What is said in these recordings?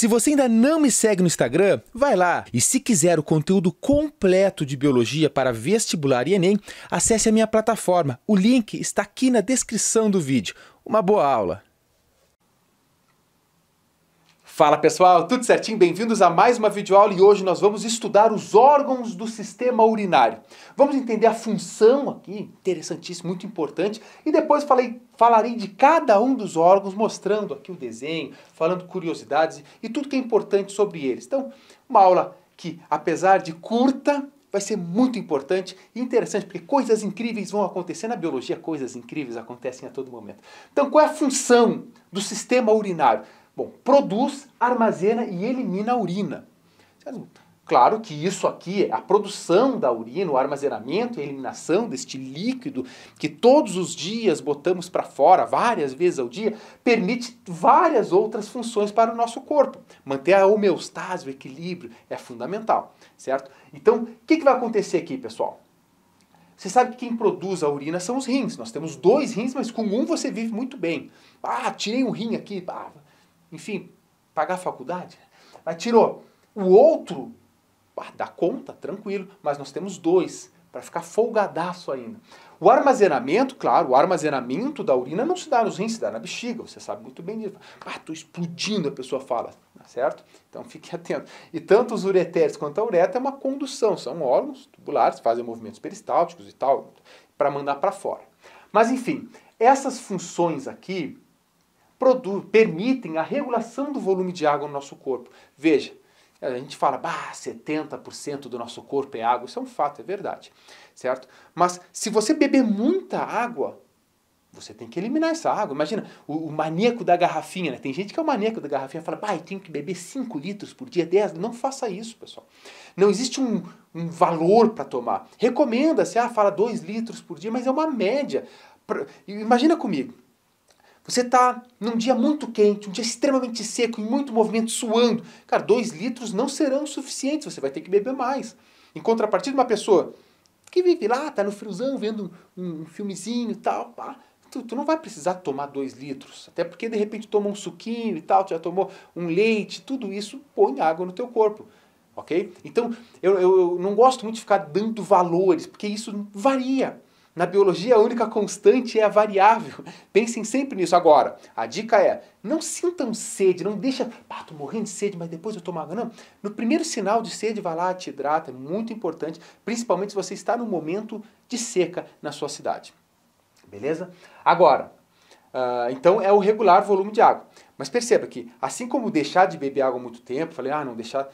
Se você ainda não me segue no Instagram, vai lá. E se quiser o conteúdo completo de biologia para vestibular e Enem, acesse a minha plataforma. O link está aqui na descrição do vídeo. Uma boa aula! Fala pessoal, tudo certinho? Bem-vindos a mais uma videoaula e hoje nós vamos estudar os órgãos do sistema urinário. Vamos entender a função aqui, interessantíssimo, muito importante, e depois falei, falarei de cada um dos órgãos, mostrando aqui o desenho, falando curiosidades e tudo que é importante sobre eles. Então, uma aula que, apesar de curta, vai ser muito importante e interessante, porque coisas incríveis vão acontecer na biologia, coisas incríveis acontecem a todo momento. Então, qual é a função do sistema urinário? Bom, produz, armazena e elimina a urina. Claro que isso aqui, é a produção da urina, o armazenamento e a eliminação deste líquido que todos os dias botamos para fora, várias vezes ao dia, permite várias outras funções para o nosso corpo. Manter a homeostase, o equilíbrio, é fundamental, certo? Então, o que, que vai acontecer aqui, pessoal? Você sabe que quem produz a urina são os rins. Nós temos dois rins, mas com um você vive muito bem. Ah, tirei um rim aqui, ah, enfim, pagar a faculdade. Mas tirou. O outro ah, dá conta, tranquilo, mas nós temos dois para ficar folgadaço ainda. O armazenamento, claro, o armazenamento da urina não se dá nos rins, se dá na bexiga, você sabe muito bem disso. Ah, estou explodindo, a pessoa fala, tá certo? Então fique atento. E tanto os ureteres quanto a uretra é uma condução, são órgãos tubulares, fazem movimentos peristálticos e tal, para mandar para fora. Mas enfim, essas funções aqui permitem a regulação do volume de água no nosso corpo. Veja, a gente fala, bah, 70% do nosso corpo é água. Isso é um fato, é verdade, certo? Mas se você beber muita água, você tem que eliminar essa água. Imagina, o, o maníaco da garrafinha, né? Tem gente que é o maníaco da garrafinha, fala, pai, tenho que beber 5 litros por dia, 10. Não faça isso, pessoal. Não existe um, um valor para tomar. Recomenda-se, ah, fala 2 litros por dia, mas é uma média. Pra... Imagina comigo, você está num dia muito quente, um dia extremamente seco, em muito movimento, suando. Cara, dois litros não serão suficientes, você vai ter que beber mais. Em contrapartida, uma pessoa que vive lá, tá no friozão, vendo um, um filmezinho e tal, pá, tu, tu, não vai precisar tomar dois litros. Até porque, de repente, toma um suquinho e tal, tu já tomou um leite, tudo isso põe água no teu corpo. Ok? Então, eu, eu, eu não gosto muito de ficar dando valores, porque isso varia. Na biologia, a única constante é a variável. Pensem sempre nisso. Agora, a dica é, não sintam sede, não deixa, ah, tô morrendo de sede, mas depois eu tomo água. Não, no primeiro sinal de sede, vai lá, te hidrata, é muito importante, principalmente se você está no momento de seca na sua cidade. Beleza? Agora, uh, então é o regular volume de água. Mas perceba que, assim como deixar de beber água muito tempo, falei, ah, não, deixar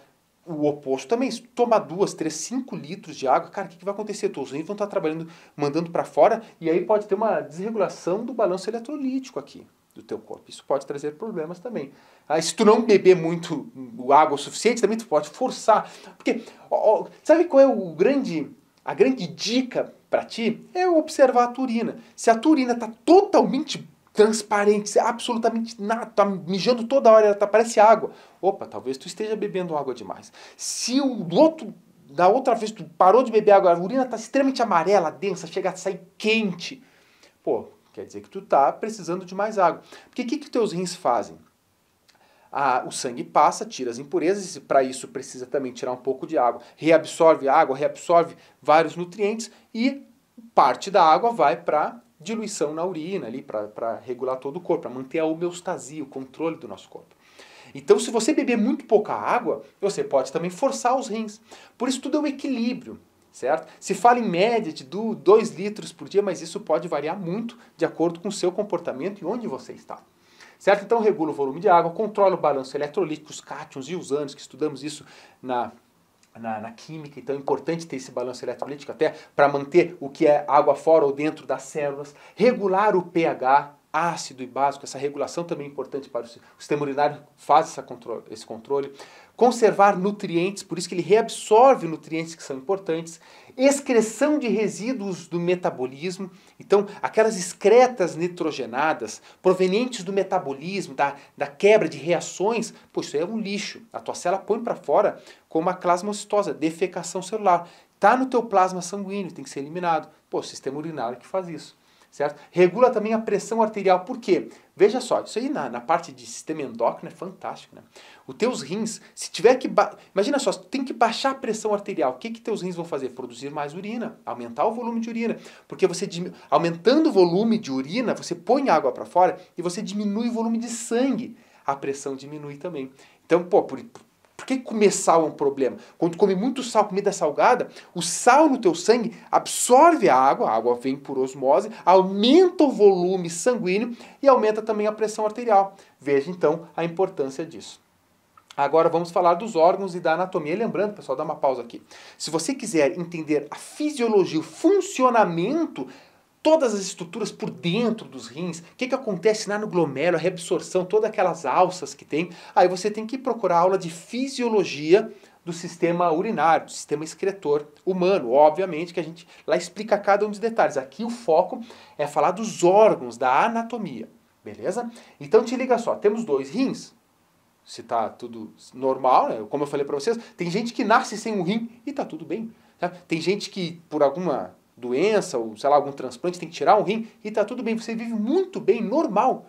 o oposto também. Se tomar duas, três, cinco litros de água, cara, o que, que, vai acontecer? Os rins vão estar trabalhando, mandando para fora, e aí pode ter uma desregulação do balanço eletrolítico aqui do teu corpo. Isso pode trazer problemas também. Aí, ah, se tu não beber muito água o suficiente, também tu pode forçar. Porque, ó, ó, sabe qual é o grande, a grande dica para ti? É observar a turina. Se a turina está totalmente transparente, absolutamente nada, tá mijando toda hora, ela tá, parece água. Opa, talvez tu esteja bebendo água demais. Se o outro, da outra vez tu parou de beber água, a urina tá extremamente amarela, densa, chega a sair quente. Pô, quer dizer que tu tá precisando de mais água. Porque o que que teus rins fazem? Ah, o sangue passa, tira as impurezas, e para isso precisa também tirar um pouco de água. Reabsorve água, reabsorve vários nutrientes e parte da água vai para diluição na urina ali para regular todo o corpo, para manter a homeostasia, o controle do nosso corpo. Então, se você beber muito pouca água, você pode também forçar os rins. Por isso, tudo é um equilíbrio, certo? Se fala em média de 2 litros por dia, mas isso pode variar muito de acordo com o seu comportamento e onde você está. Certo? Então, regula o volume de água, controla o balanço eletrolítico, os cátions e os ânions, que estudamos isso na na, na, química, então é importante ter esse balanço eletrolítico até para manter o que é água fora ou dentro das células, regular o pH, ácido e básico, essa regulação também é importante para o sistema urinário, faz essa controle, esse controle. Conservar nutrientes, por isso que ele reabsorve nutrientes que são importantes. Excreção de resíduos do metabolismo, então aquelas excretas nitrogenadas provenientes do metabolismo, da, da quebra de reações, pô, isso aí é um lixo. A tua célula põe para fora como a clássica a defecação celular. Está no teu plasma sanguíneo, tem que ser eliminado. Pô, o sistema urinário é que faz isso certo? Regula também a pressão arterial. Por quê? Veja só, isso aí na, na parte de sistema endócrino é fantástico, né? Os teus rins, se tiver que... Imagina só, se tem que baixar a pressão arterial, o que que teus rins vão fazer? Produzir mais urina, aumentar o volume de urina. Porque você aumentando o volume de urina, você põe água para fora e você diminui o volume de sangue. A pressão diminui também. Então, pô, por, por que comer sal é um problema? Quando come muito sal, comida salgada, o sal no teu sangue absorve a água, a água vem por osmose, aumenta o volume sanguíneo e aumenta também a pressão arterial. Veja então a importância disso. Agora vamos falar dos órgãos e da anatomia. lembrando, pessoal, dá uma pausa aqui. Se você quiser entender a fisiologia, o funcionamento todas as estruturas por dentro dos rins, o que, que acontece lá no glomérulo, a reabsorção, todas aquelas alças que tem. Aí você tem que procurar aula de fisiologia do sistema urinário, do sistema excretor humano. Obviamente que a gente lá explica cada um dos detalhes. Aqui o foco é falar dos órgãos, da anatomia, beleza? Então te liga só, temos dois rins. Se tá tudo normal, né? como eu falei para vocês, tem gente que nasce sem um rim e tá tudo bem. Tá? Tem gente que por alguma doença, ou sei lá, algum transplante, tem que tirar um rim e tá tudo bem. Você vive muito bem, normal,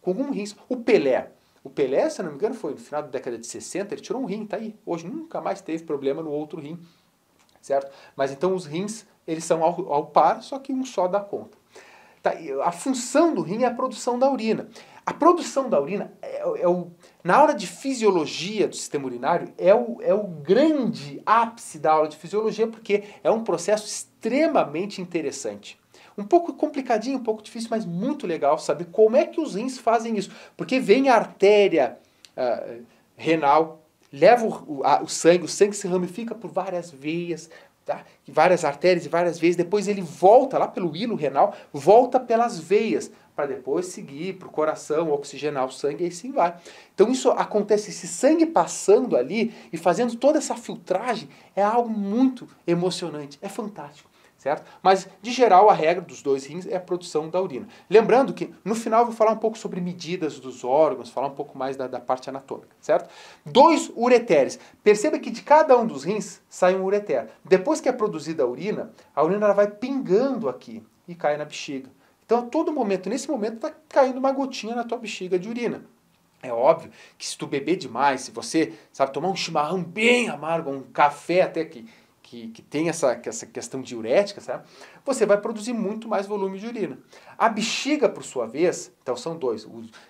com um rim. O Pelé. O Pelé, se não me engano, foi no final da década de 60, ele tirou um rim, tá aí. Hoje nunca mais teve problema no outro rim, certo? Mas então os rins, eles são ao, ao par, só que um só dá conta. Tá, a função do rim é a produção da urina. A produção da urina, é, é o, é na aula de fisiologia do sistema urinário, é o, é o grande ápice da aula de fisiologia, porque é um processo extremamente interessante. Um pouco complicadinho, um pouco difícil, mas muito legal saber como é que os rins fazem isso. Porque vem a artéria uh, renal, leva o, o, a, o sangue, o sangue se ramifica por várias veias, tá? várias artérias e várias veias, depois ele volta lá pelo hilo renal, volta pelas veias para depois seguir para o coração, oxigenar o sangue e assim vai. Então isso acontece, esse sangue passando ali e fazendo toda essa filtragem é algo muito emocionante, é fantástico. Certo? Mas, de geral, a regra dos dois rins é a produção da urina. Lembrando que, no final, eu vou falar um pouco sobre medidas dos órgãos, falar um pouco mais da, da parte anatômica, certo? Dois ureteres. Perceba que de cada um dos rins sai um ureter. Depois que é produzida a urina, a urina ela vai pingando aqui e cai na bexiga então, a todo momento, nesse momento, está caindo uma gotinha na tua bexiga de urina. É óbvio que se tu beber demais, se você, sabe, tomar um chimarrão bem amargo, um café até que, que, que tem essa, que essa questão diurética, sabe, você vai produzir muito mais volume de urina. A bexiga, por sua vez, então são dois.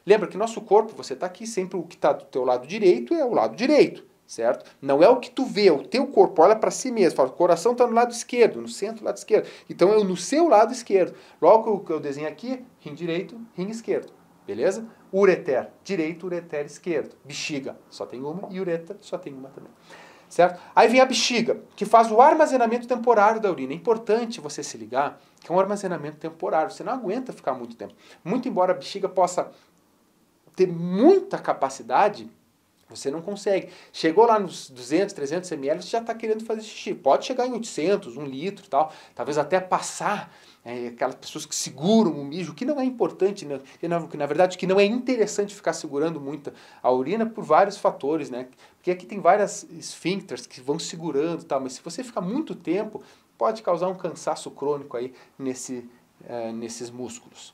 Lembra que nosso corpo, você está aqui, sempre o que está do teu lado direito é o lado direito certo? Não é o que tu vê, é o teu corpo, olha para si mesmo, fala, o coração está no lado esquerdo, no centro, lado esquerdo. Então eu no seu lado esquerdo. Logo que eu desenho aqui, rim direito, rim esquerdo, beleza? Ureter, direito, ureter esquerdo. Bexiga, só tem uma, e uretra, só tem uma também. Certo? Aí vem a bexiga, que faz o armazenamento temporário da urina. É importante você se ligar que é um armazenamento temporário, você não aguenta ficar muito tempo. Muito embora a bexiga possa ter muita capacidade você não consegue. Chegou lá nos 200, 300 ml, você já está querendo fazer xixi. Pode chegar em 800, 1 litro tal. Talvez até passar é, aquelas pessoas que seguram o mijo, que não é importante, né? na, na verdade que não é interessante ficar segurando muito a urina por vários fatores, né? Porque aqui tem várias esfíncteres que vão segurando tal, mas se você ficar muito tempo, pode causar um cansaço crônico aí nesse, é, nesses músculos.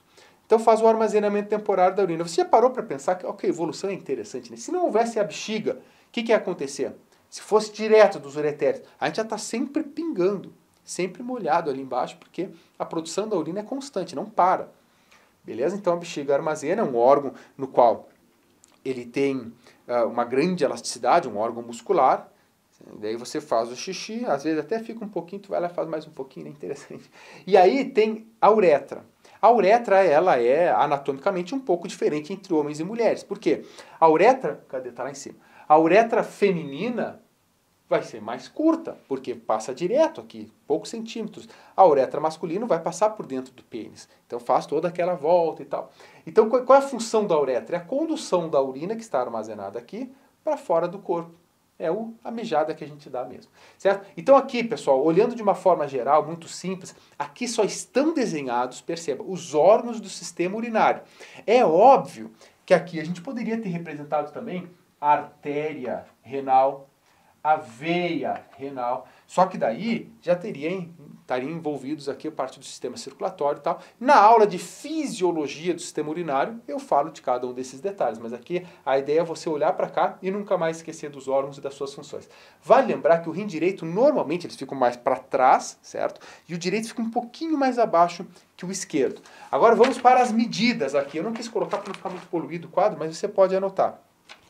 Então faz o armazenamento temporário da urina. Você já parou para pensar que okay, a evolução é interessante, né? Se não houvesse a bexiga, o que, que ia acontecer? Se fosse direto dos uretérios, a gente já está sempre pingando, sempre molhado ali embaixo, porque a produção da urina é constante, não para. Beleza? Então a bexiga armazena, é um órgão no qual ele tem uh, uma grande elasticidade, um órgão muscular, Daí você faz o xixi, às vezes até fica um pouquinho, tu vai lá e faz mais um pouquinho, é interessante. E aí tem a uretra. A uretra, ela é anatomicamente um pouco diferente entre homens e mulheres. Por quê? A uretra, cadê? Tá lá em cima. A uretra feminina vai ser mais curta, porque passa direto aqui, poucos centímetros. A uretra masculina vai passar por dentro do pênis. Então faz toda aquela volta e tal. Então qual é a função da uretra? É a condução da urina que está armazenada aqui para fora do corpo. É o, a mijada que a gente dá mesmo. Certo? Então, aqui, pessoal, olhando de uma forma geral, muito simples, aqui só estão desenhados, perceba, os órgãos do sistema urinário. É óbvio que aqui a gente poderia ter representado também a artéria renal, a veia renal. Só que daí já teria, estariam envolvidos aqui a parte do sistema circulatório e tal. Na aula de fisiologia do sistema urinário, eu falo de cada um desses detalhes, mas aqui a ideia é você olhar para cá e nunca mais esquecer dos órgãos e das suas funções. Vale lembrar que o rim direito, normalmente, eles ficam mais para trás, certo? E o direito fica um pouquinho mais abaixo que o esquerdo. Agora vamos para as medidas aqui. Eu não quis colocar para não ficar muito poluído o quadro, mas você pode anotar.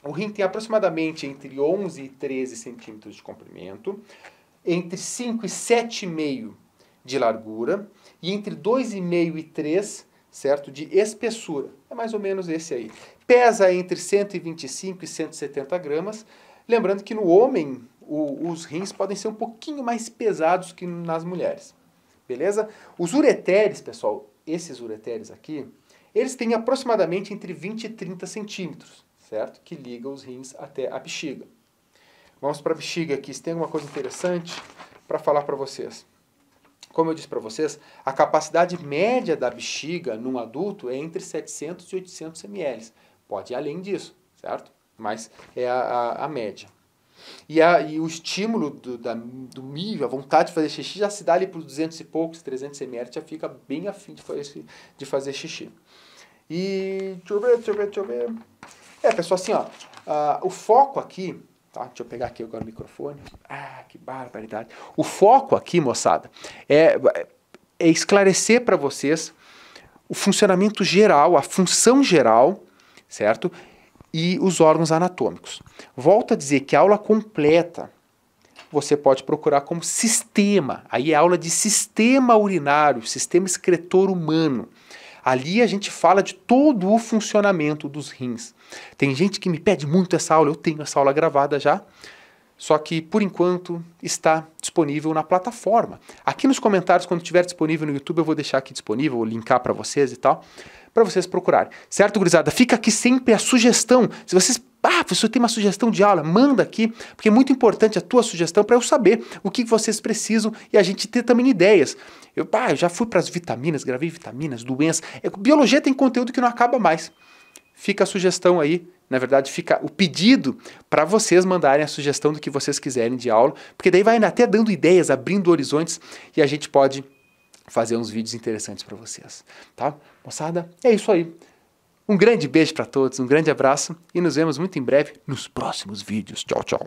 O rim tem aproximadamente entre 11 e 13 centímetros de comprimento, entre 5 e 7,5 de largura e entre 2,5 e 3, certo, de espessura. É mais ou menos esse aí. Pesa entre 125 e 170 gramas. Lembrando que no homem o, os rins podem ser um pouquinho mais pesados que nas mulheres. Beleza? Os ureteres, pessoal, esses ureteres aqui, eles têm aproximadamente entre 20 e 30 centímetros certo? Que liga os rins até a bexiga. Vamos para a bexiga aqui. Se tem alguma coisa interessante para falar para vocês. Como eu disse para vocês, a capacidade média da bexiga num adulto é entre 700 e 800 ml. Pode ir além disso, certo? Mas é a, a, a média. E, a, e o estímulo do, da, do milho, a vontade de fazer xixi, já se dá ali para 200 e poucos, 300 ml, já fica bem afim de fazer, de fazer xixi. E deixa eu ver, deixa eu ver, deixa eu ver. É, pessoal, assim, ó, uh, o foco aqui, tá? Deixa eu pegar aqui agora o microfone. Ah, que barbaridade. O foco aqui, moçada, é, é esclarecer para vocês o funcionamento geral, a função geral, certo? E os órgãos anatômicos. Volto a dizer que a aula completa você pode procurar como sistema. Aí é aula de sistema urinário, sistema excretor humano. Ali a gente fala de todo o funcionamento dos rins. Tem gente que me pede muito essa aula, eu tenho essa aula gravada já. Só que, por enquanto, está disponível na plataforma. Aqui nos comentários, quando estiver disponível no YouTube, eu vou deixar aqui disponível, vou linkar para vocês e tal para vocês procurarem. Certo, gurizada? Fica aqui sempre a sugestão. Se vocês ah, você tem uma sugestão de aula, manda aqui, porque é muito importante a tua sugestão para eu saber o que vocês precisam e a gente ter também ideias. Eu, ah, eu já fui para as vitaminas, gravei vitaminas, doenças. É, biologia tem conteúdo que não acaba mais. Fica a sugestão aí, na verdade, fica o pedido para vocês mandarem a sugestão do que vocês quiserem de aula, porque daí vai até dando ideias, abrindo horizontes e a gente pode fazer uns vídeos interessantes para vocês, tá? Moçada, é isso aí. Um grande beijo para todos, um grande abraço e nos vemos muito em breve nos próximos vídeos. Tchau, tchau.